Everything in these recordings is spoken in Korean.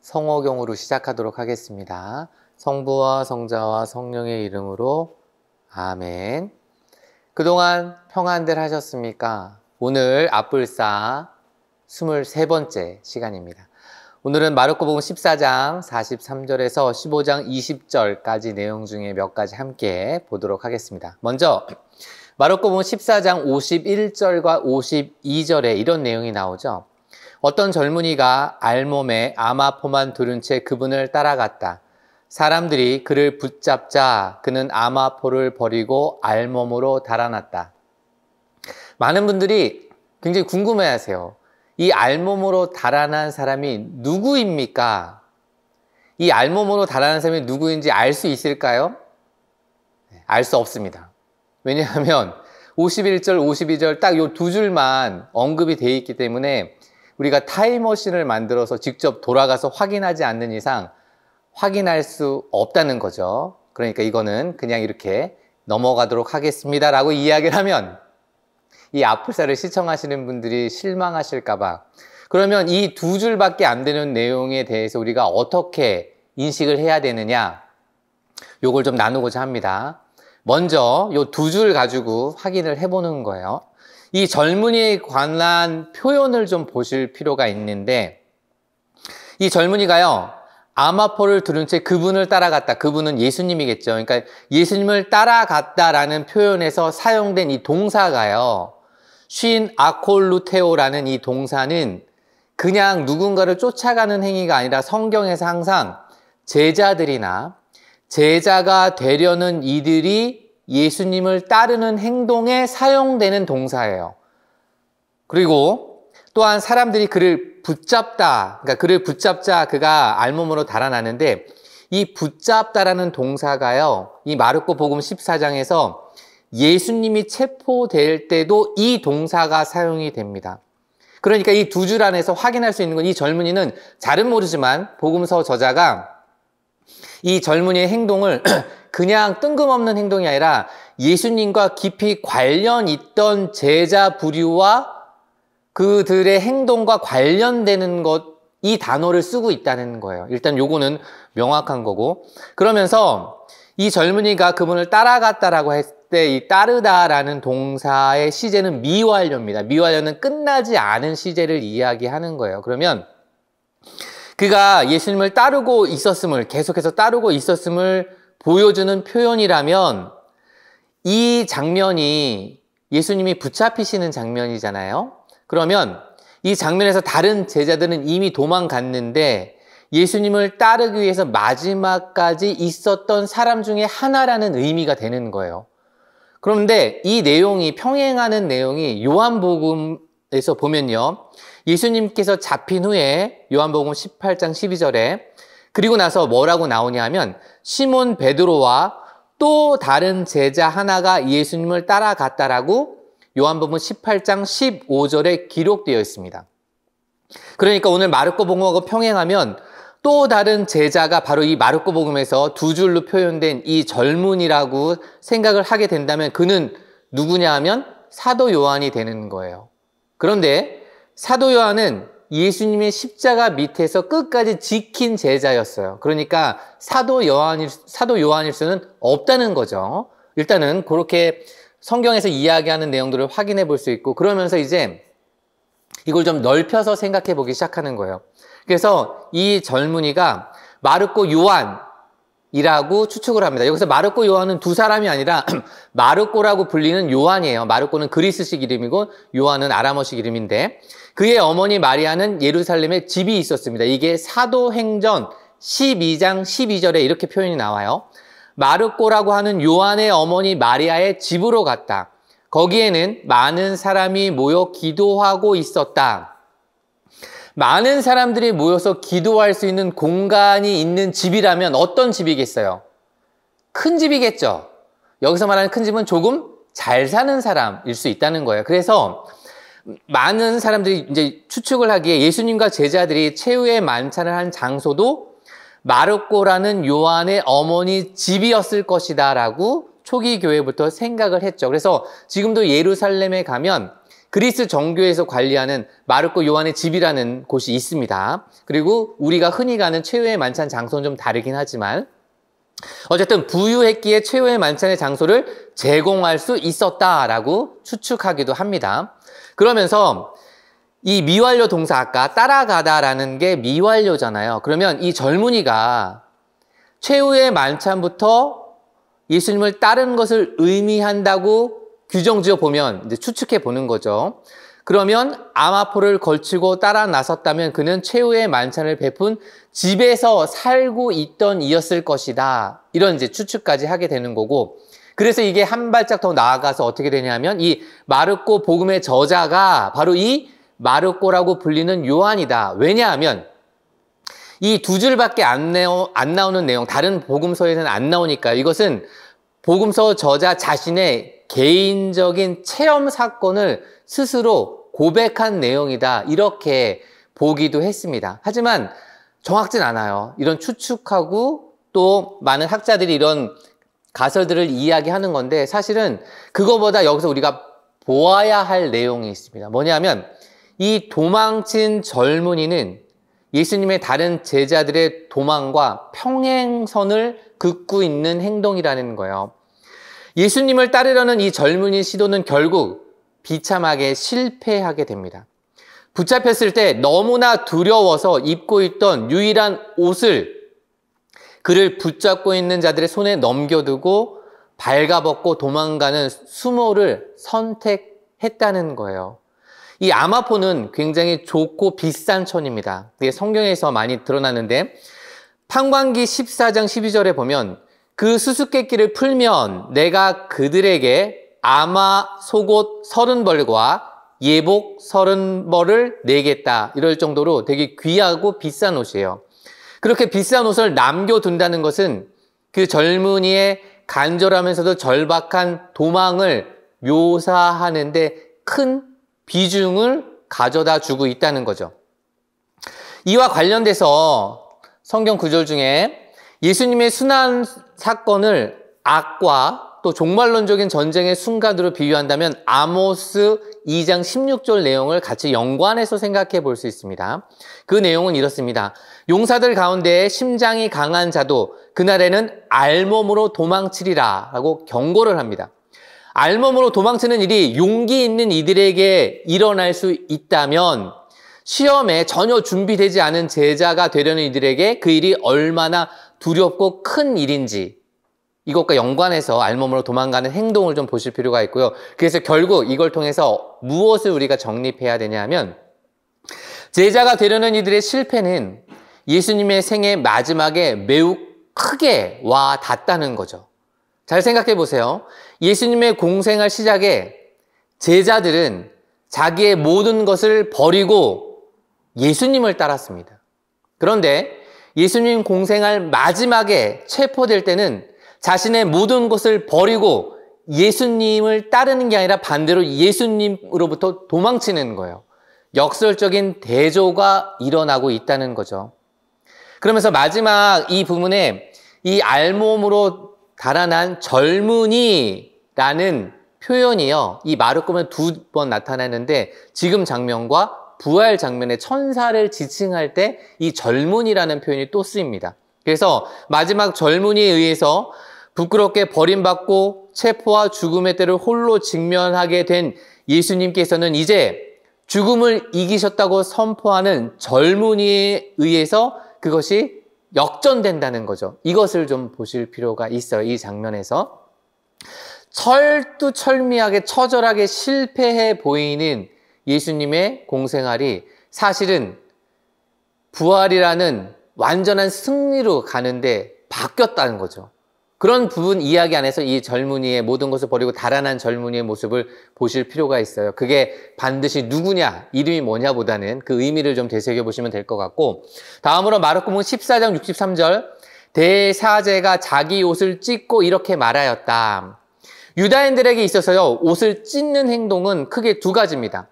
성호경으로 시작하도록 하겠습니다. 성부와 성자와 성령의 이름으로 아멘. 그동안 평안들 하셨습니까? 오늘 앞불사 23번째 시간입니다. 오늘은 마르코복음 14장 43절에서 15장 20절까지 내용 중에 몇 가지 함께 보도록 하겠습니다. 먼저 마르코복음 14장 51절과 52절에 이런 내용이 나오죠. 어떤 젊은이가 알몸에 아마포만 두른 채 그분을 따라갔다. 사람들이 그를 붙잡자 그는 아마포를 버리고 알몸으로 달아났다. 많은 분들이 굉장히 궁금해하세요. 이 알몸으로 달아난 사람이 누구입니까? 이 알몸으로 달아난 사람이 누구인지 알 수 있을까요? 네, 알수 없습니다. 왜냐하면 51절, 52절 딱 요 두 줄만 언급이 돼 있기 때문에 우리가 타임머신을 만들어서 직접 돌아가서 확인하지 않는 이상 확인할 수 없다는 거죠. 그러니까 이거는 그냥 이렇게 넘어가도록 하겠습니다라고 이야기를 하면 이 아플사를 시청하시는 분들이 실망하실까봐. 그러면 이 두 줄밖에 안 되는 내용에 대해서 우리가 어떻게 인식을 해야 되느냐? 요걸 좀 나누고자 합니다. 먼저 요 두 줄 가지고 확인을 해보는 거예요. 이 젊은이에 관한 표현을 좀 보실 필요가 있는데 이 젊은이가요 아마포를 들은 채 그분을 따라갔다 그분은 예수님이겠죠 그러니까 예수님을 따라갔다라는 표현에서 사용된 이 동사가요 쉰 아콜루테오라는 이 동사는 그냥 누군가를 쫓아가는 행위가 아니라 성경에서 항상 제자들이나 제자가 되려는 이들이 예수님을 따르는 행동에 사용되는 동사예요. 그리고 또한 사람들이 그를 붙잡다, 그러니까 그를 붙잡자 그가 알몸으로 달아나는데 이 붙잡다라는 동사가요, 이 마르코 복음 14장에서 예수님이 체포될 때도 이 동사가 사용이 됩니다. 그러니까 이 두 줄 안에서 확인할 수 있는 건 이 젊은이는 잘은 모르지만 복음서 저자가 이 젊은이의 행동을 그냥 뜬금없는 행동이 아니라 예수님과 깊이 관련 있던 제자 부류와 그들의 행동과 관련되는 것, 이 단어를 쓰고 있다는 거예요. 일단 요거는 명확한 거고. 그러면서 이 젊은이가 그분을 따라갔다라고 했, 때이 따르다라는 동사의 시제는 미완료입니다. 미완료는 끝나지 않은 시제를 이야기하는 거예요. 그러면 그가 예수님을 따르고 있었음을 계속해서 따르고 있었음을 보여주는 표현이라면 이 장면이 예수님이 붙잡히시는 장면이잖아요. 그러면 이 장면에서 다른 제자들은 이미 도망갔는데 예수님을 따르기 위해서 마지막까지 있었던 사람 중에 하나라는 의미가 되는 거예요. 그런데 이 내용이 평행하는 내용이 요한복음에서 보면요. 예수님께서 잡힌 후에 요한복음 18장 12절에 그리고 나서 뭐라고 나오냐면 하 시몬 베드로와 또 다른 제자 하나가 예수님을 따라갔다라고 요한복음 18장 15절에 기록되어 있습니다. 그러니까 오늘 마르코 복음하고 평행하면 또 다른 제자가 바로 이 마르코 복음에서 두 줄로 표현된 이 젊은이라고 생각을 하게 된다면 그는 누구냐 하면 사도 요한이 되는 거예요. 그런데 사도 요한은 예수님의 십자가 밑에서 끝까지 지킨 제자였어요. 그러니까 사도 요한일, 사도 요한일 수는 없다는 거죠. 일단은 그렇게 성경에서 이야기하는 내용들을 확인해 볼 수 있고 그러면서 이제 이걸 좀 넓혀서 생각해 보기 시작하는 거예요. 그래서 이 젊은이가 마르코 요한이라고 추측을 합니다. 여기서 마르코 요한은 두 사람이 아니라 마르코라고 불리는 요한이에요. 마르코는 그리스식 이름이고 요한은 아람어식 이름인데 그의 어머니 마리아는 예루살렘에 집이 있었습니다. 이게 사도행전 12장 12절에 이렇게 표현이 나와요. 마르코라고 하는 요한의 어머니 마리아의 집으로 갔다. 거기에는 많은 사람이 모여 기도하고 있었다. 많은 사람들이 모여서 기도할 수 있는 공간이 있는 집이라면 어떤 집이겠어요? 큰 집이겠죠. 여기서 말하는 큰 집은 조금 잘 사는 사람일 수 있다는 거예요. 그래서 많은 사람들이 이제 추측을 하기에 예수님과 제자들이 최후의 만찬을 한 장소도 마르코라는 요한의 어머니 집이었을 것이다라고 초기 교회부터 생각을 했죠. 그래서 지금도 예루살렘에 가면 그리스 정교에서 관리하는 마르코 요한의 집이라는 곳이 있습니다. 그리고 우리가 흔히 가는 최후의 만찬 장소는 좀 다르긴 하지만 어쨌든 부유했기에 최후의 만찬의 장소를 제공할 수 있었다라고 추측하기도 합니다. 그러면서 이 미완료 동사 아까 따라가다라는 게 미완료잖아요. 그러면 이 젊은이가 최후의 만찬부터 예수님을 따르 것을 의미한다고 규정 지어 보면 이제 추측해 보는 거죠. 그러면 아마포를 걸치고 따라 나섰다면 그는 최후의 만찬을 베푼 집에서 살고 있던 이였을 것이다. 이런 이제 추측까지 하게 되는 거고. 그래서 이게 한 발짝 더 나아가서 어떻게 되냐면 이 마르코 복음의 저자가 바로 이 마르코라고 불리는 요한이다. 왜냐하면 이 두 줄밖에 안, 내어, 안 나오는 내용, 다른 복음서에는 안 나오니까 이것은 복음서 저자 자신의 개인적인 체험 사건을 스스로 고백한 내용이다. 이렇게 보기도 했습니다. 하지만 정확진 않아요. 이런 추측하고 또 많은 학자들이 이런 가설들을 이야기하는 건데 사실은 그거보다 여기서 우리가 보아야 할 내용이 있습니다. 뭐냐면 이 도망친 젊은이는 예수님의 다른 제자들의 도망과 평행선을 긋고 있는 행동이라는 거예요. 예수님을 따르려는 이 젊은이 시도는 결국 비참하게 실패하게 됩니다. 붙잡혔을 때 너무나 두려워서 입고 있던 유일한 옷을 그를 붙잡고 있는 자들의 손에 넘겨두고 발가벗고 도망가는 수모를 선택했다는 거예요. 이 아마포는 굉장히 좋고 비싼 천입니다. 그게 성경에서 많이 드러나는데 판광기 14장 12절에 보면 그 수수께끼를 풀면 내가 그들에게 아마 속옷 서른 벌과 예복 서른 벌을 내겠다 이럴 정도로 되게 귀하고 비싼 옷이에요. 그렇게 비싼 옷을 남겨둔다는 것은 그 젊은이의 간절하면서도 절박한 도망을 묘사하는데 큰 비중을 가져다 주고 있다는 거죠. 이와 관련돼서 성경 구절 중에 예수님의 순환 사건을 악과 또 종말론적인 전쟁의 순간으로 비유한다면 아모스 2장 16절 내용을 같이 연관해서 생각해 볼 수 있습니다. 그 내용은 이렇습니다. 용사들 가운데 심장이 강한 자도 그날에는 알몸으로 도망치리라 라고 경고를 합니다. 알몸으로 도망치는 일이 용기 있는 이들에게 일어날 수 있다면 시험에 전혀 준비되지 않은 제자가 되려는 이들에게 그 일이 얼마나 두렵고 큰 일인지 이것과 연관해서 알몸으로 도망가는 행동을 좀 보실 필요가 있고요. 그래서 결국 이걸 통해서 무엇을 우리가 정립해야 되냐면 제자가 되려는 이들의 실패는 예수님의 생애 마지막에 매우 크게 와닿다는 거죠. 잘 생각해 보세요. 예수님의 공생활 시작에 제자들은 자기의 모든 것을 버리고 예수님을 따랐습니다. 그런데 예수님 공생할 마지막에 체포될 때는 자신의 모든 것을 버리고 예수님을 따르는 게 아니라 반대로 예수님으로부터 도망치는 거예요. 역설적인 대조가 일어나고 있다는 거죠. 그러면서 마지막 이 부분에 이 알몸으로 달아난 젊은이라는 표현이요. 이 마르코면 두번 나타나는데 지금 장면과 부활 장면의 천사를 지칭할 때 이 젊은이라는 표현이 또 쓰입니다. 그래서 마지막 젊은이에 의해서 부끄럽게 버림받고 체포와 죽음의 때를 홀로 직면하게 된 예수님께서는 이제 죽음을 이기셨다고 선포하는 젊은이에 의해서 그것이 역전된다는 거죠. 이것을 좀 보실 필요가 있어요. 이 장면에서. 철두철미하게 처절하게 실패해 보이는 예수님의 공생활이 사실은 부활이라는 완전한 승리로 가는데 바뀌었다는 거죠. 그런 부분 이야기 안에서 이 젊은이의 모든 것을 버리고 달아난 젊은이의 모습을 보실 필요가 있어요. 그게 반드시 누구냐, 이름이 뭐냐보다는 그 의미를 좀 되새겨 보시면 될 것 같고 다음으로 마르코문 14장 63절 대사제가 자기 옷을 찢고 이렇게 말하였다. 유다인들에게 있어서요, 옷을 찢는 행동은 크게 두 가지입니다.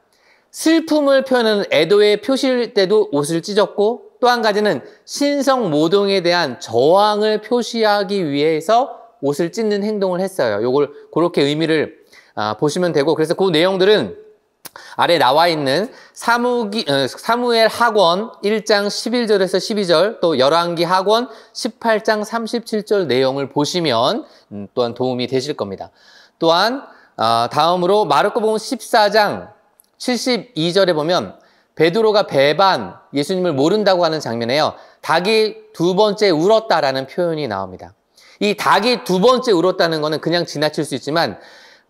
슬픔을 표현하는 애도의 표시일 때도 옷을 찢었고 또 한 가지는 신성 모동에 대한 저항을 표시하기 위해서 옷을 찢는 행동을 했어요. 요걸 그렇게 의미를 아, 보시면 되고 그래서 그 내용들은 아래 나와 있는 사무기, 어, 사무엘 학원 1장 11절에서 12절 또 열왕기 학원 18장 37절 내용을 보시면 음, 또한 도움이 되실 겁니다. 또한 아, 다음으로 마르코복음 14장 72절에 보면 베드로가 배반 예수님을 모른다고 하는 장면에요. 닭이 두 번째 울었다라는 표현이 나옵니다. 이 닭이 두 번째 울었다는 것은 그냥 지나칠 수 있지만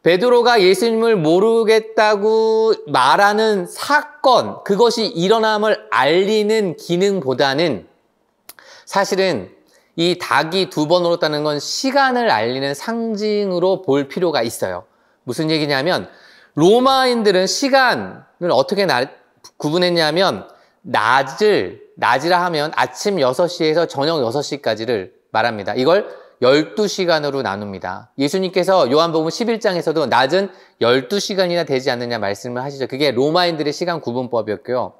베드로가 예수님을 모르겠다고 말하는 사건 그것이 일어남을 알리는 기능보다는 사실은 이 닭이 두 번 울었다는 건 시간을 알리는 상징으로 볼 필요가 있어요. 무슨 얘기냐면 로마인들은 시간을 어떻게 나, 구분했냐면 낮을 낮이라 하면 아침 6시에서 저녁 6시까지를 말합니다. 이걸 12시간으로 나눕니다. 예수님께서 요한복음 11장에서도 낮은 12시간이나 되지 않느냐 말씀을 하시죠. 그게 로마인들의 시간 구분법이었고요.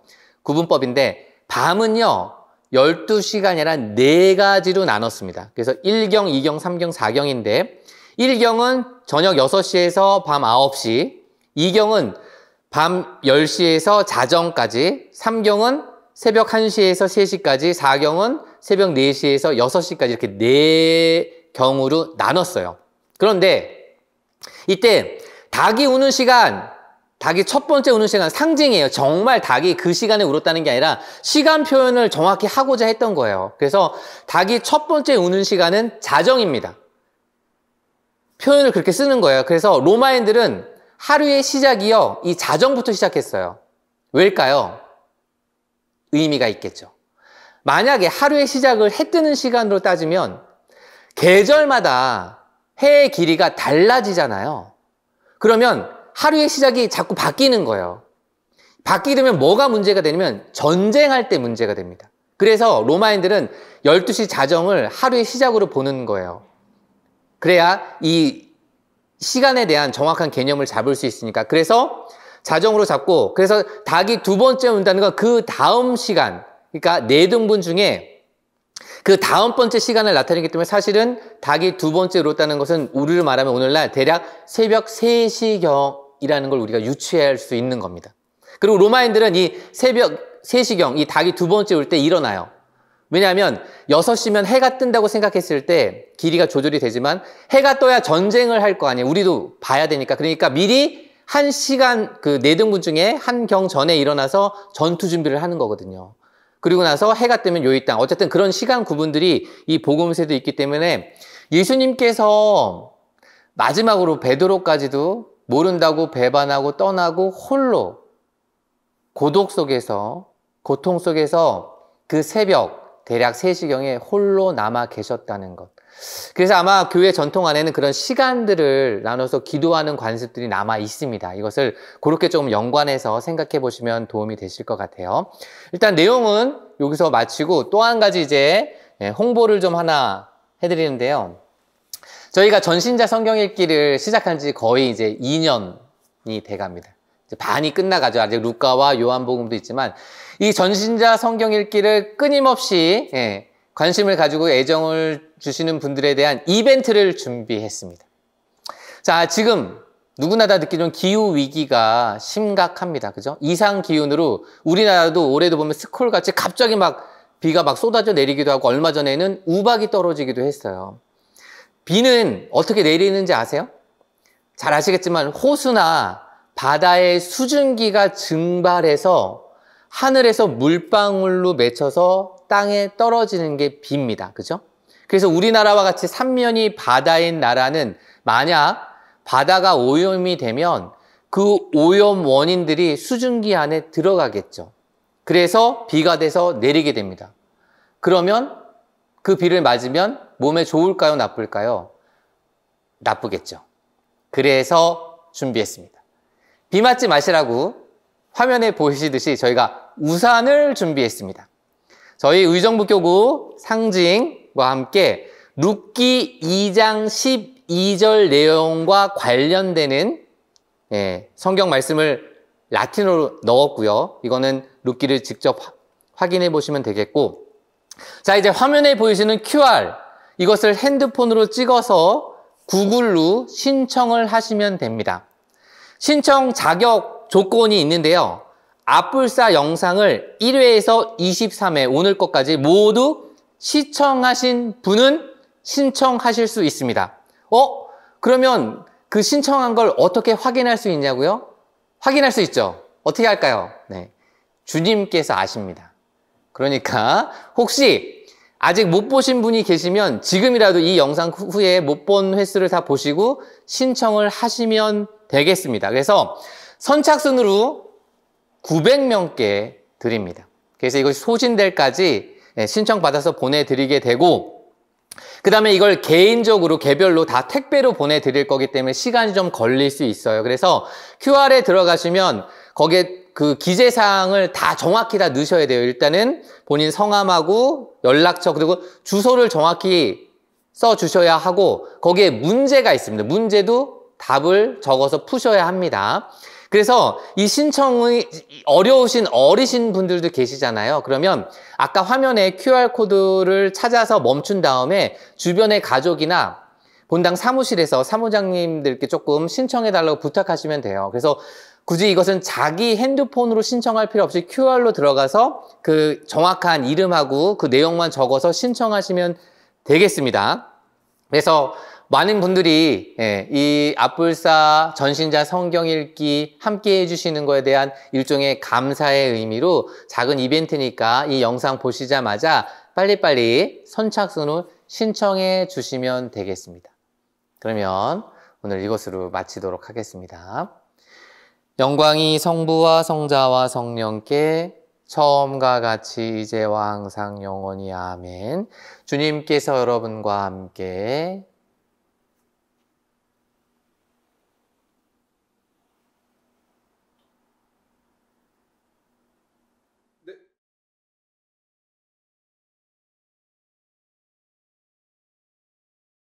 구분법인데 밤은요. 12시간이 란네가지로 나눴습니다. 그래서 1경, 2경, 3경, 4경인데 1경은 저녁 6시에서 밤 9시, 2경은 밤 10시에서 자정까지, 3경은 새벽 1시에서 3시까지, 4경은 새벽 4시에서 6시까지 이렇게 네 경으로 나눴어요. 그런데 이때 닭이 우는 시간, 닭이 첫 번째 우는 시간 상징이에요. 정말 닭이 그 시간에 울었다는 게 아니라 시간 표현을 정확히 하고자 했던 거예요. 그래서 닭이 첫 번째 우는 시간은 자정입니다. 표현을 그렇게 쓰는 거예요. 그래서 로마인들은 하루의 시작이요. 이 자정부터 시작했어요. 왜일까요? 의미가 있겠죠. 만약에 하루의 시작을 해 뜨는 시간으로 따지면 계절마다 해의 길이가 달라지잖아요. 그러면 하루의 시작이 자꾸 바뀌는 거예요. 바뀌면 뭐가 문제가 되냐면 전쟁할 때 문제가 됩니다. 그래서 로마인들은 12시 자정을 하루의 시작으로 보는 거예요. 그래야 이 시간에 대한 정확한 개념을 잡을 수 있으니까 그래서 자정으로 잡고 그래서 닭이 두 번째 온다는 건 그 다음 시간 그러니까 네 등분 중에 그 다음 번째 시간을 나타내기 때문에 사실은 닭이 두 번째 울었다는 것은 우리를 말하면 오늘날 대략 새벽 세시경이라는 걸 우리가 유추할 수 있는 겁니다. 그리고 로마인들은 이 새벽 세시경이 닭이 두 번째 울 때 일어나요. 왜냐하면 6시면 해가 뜬다고 생각했을 때 길이가 조절이 되지만 해가 떠야 전쟁을 할 거 아니에요. 우리도 봐야 되니까. 그러니까 미리 한 시간 그 네 등분 중에 한 경 전에 일어나서 전투 준비를 하는 거거든요. 그리고 나서 해가 뜨면 요이 땅. 어쨌든 그런 시간 구분들이 이 복음세도 있기 때문에 예수님께서 마지막으로 베드로까지도 모른다고 배반하고 떠나고 홀로 고독 속에서 고통 속에서 그 새벽 대략 3시경에 홀로 남아 계셨다는 것. 그래서 아마 교회 전통 안에는 그런 시간들을 나눠서 기도하는 관습들이 남아 있습니다. 이것을 그렇게 좀 연관해서 생각해 보시면 도움이 되실 것 같아요. 일단 내용은 여기서 마치고 또 한 가지 이제 예, 홍보를 좀 하나 해드리는데요. 저희가 전신자 성경 읽기를 시작한 지 거의 이제 2년이 돼 갑니다. 반이 끝나가죠. 아직 루카와 요한복음도 있지만 이 전신자 성경 읽기를 끊임없이 예, 관심을 가지고 애정을 주시는 분들에 대한 이벤트를 준비했습니다. 자, 지금 누구나 다 느끼는 기후 위기가 심각합니다. 그죠? 이상 기온으로 우리나라도 올해도 보면 스콜같이 갑자기 막 비가 막 쏟아져 내리기도 하고 얼마 전에는 우박이 떨어지기도 했어요. 비는 어떻게 내리는지 아세요? 잘 아시겠지만 호수나 바다의 수증기가 증발해서 하늘에서 물방울로 맺혀서 땅에 떨어지는 게 비입니다. 그죠? 그래서 우리나라와 같이 삼면이 바다인 나라는 만약 바다가 오염이 되면 그 오염 원인들이 수증기 안에 들어가겠죠. 그래서 비가 돼서 내리게 됩니다. 그러면 그 비를 맞으면 몸에 좋을까요? 나쁠까요? 나쁘겠죠. 그래서 준비했습니다. 비 맞지 마시라고 화면에 보시듯이 저희가 우산을 준비했습니다. 저희 의정부 교구 상징과 함께 룻기 2장 12절 내용과 관련되는 예, 성경 말씀을 라틴어로 넣었고요. 이거는 룻기를 직접 확인해 보시면 되겠고 자 이제 화면에 보이시는 QR 이것을 핸드폰으로 찍어서 구글로 신청을 하시면 됩니다. 신청 자격 조건이 있는데요. 아뿔사 영상을 1회에서 23회 오늘 것까지 모두 시청하신 분은 신청하실 수 있습니다. 어? 그러면 그 신청한 걸 어떻게 확인할 수 있냐고요? 확인할 수 있죠. 어떻게 할까요? 네. 주님께서 아십니다. 그러니까 혹시 아직 못 보신 분이 계시면 지금이라도 이 영상 후에 못 본 횟수를 다 보시고 신청을 하시면 되겠습니다. 그래서 선착순으로 900명께 드립니다. 그래서 이것이 소진될까지 예, 신청받아서 보내드리게 되고 그 다음에 이걸 개인적으로 개별로 다 택배로 보내드릴 거기 때문에 시간이 좀 걸릴 수 있어요. 그래서 QR에 들어가시면 거기에 그 기재사항을 다 정확히 다 넣으셔야 돼요. 일단은 본인 성함하고 연락처 그리고 주소를 정확히 써 주셔야 하고 거기에 문제가 있습니다. 문제도 답을 적어서 푸셔야 합니다. 그래서 이 신청이 어려우신 어리신 분들도 계시잖아요. 그러면 아까 화면에 QR코드를 찾아서 멈춘 다음에 주변의 가족이나 본당 사무실에서 사무장님들께 조금 신청해달라고 부탁하시면 돼요. 그래서 굳이 이것은 자기 핸드폰으로 신청할 필요 없이 QR로 들어가서 그 정확한 이름하고 그 내용만 적어서 신청하시면 되겠습니다. 그래서 많은 분들이 예, 이압불사 전신자 성경 읽기 함께 해주시는 것에 대한 일종의 감사의 의미로 작은 이벤트니까 이 영상 보시자마자 빨리빨리 선착순을 신청해 주시면 되겠습니다. 그러면 오늘 이것으로 마치도록 하겠습니다. 영광이 성부와 성자와 성령께 처음과 같이 이제와 항상 영원히 아멘. 주님께서 여러분과 함께